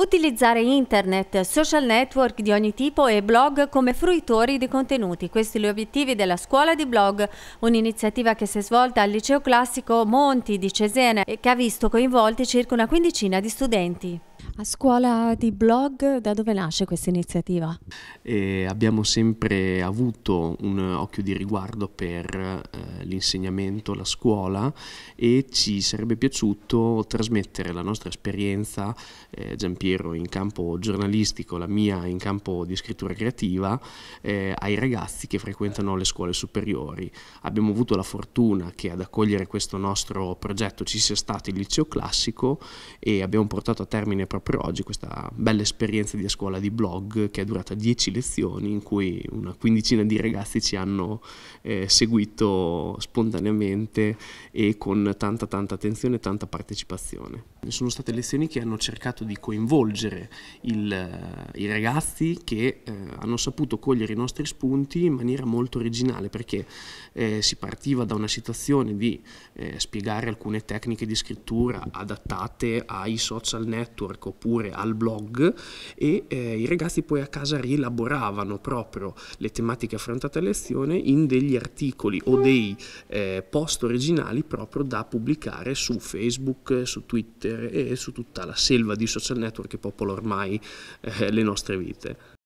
Utilizzare internet, social network di ogni tipo e blog come fruitori di contenuti. Questi sono gli obiettivi della Scuola di Blog, un'iniziativa che si è svolta al Liceo Classico Monti di Cesena e che ha visto coinvolti circa una quindicina di studenti. A scuola di blog, da dove nasce questa iniziativa? E abbiamo sempre avuto un occhio di riguardo per eh, l'insegnamento, la scuola e ci sarebbe piaciuto trasmettere la nostra esperienza, eh, Giampiero in campo giornalistico, la mia in campo di scrittura creativa, eh, ai ragazzi che frequentano le scuole superiori. Abbiamo avuto la fortuna che ad accogliere questo nostro progetto ci sia stato il liceo classico e abbiamo portato a termine proprio oggi questa bella esperienza di scuola di blog che è durata 10 lezioni in cui una quindicina di ragazzi ci hanno eh, seguito spontaneamente e con tanta tanta attenzione e tanta partecipazione. Sono state lezioni che hanno cercato di coinvolgere il, eh, i ragazzi che eh, hanno saputo cogliere i nostri spunti in maniera molto originale perché eh, si partiva da una situazione di eh, spiegare alcune tecniche di scrittura adattate ai social network network oppure al blog e eh, i ragazzi poi a casa rielaboravano proprio le tematiche affrontate a lezione in degli articoli o dei eh, post originali proprio da pubblicare su Facebook, su Twitter e su tutta la selva di social network che popola ormai eh, le nostre vite.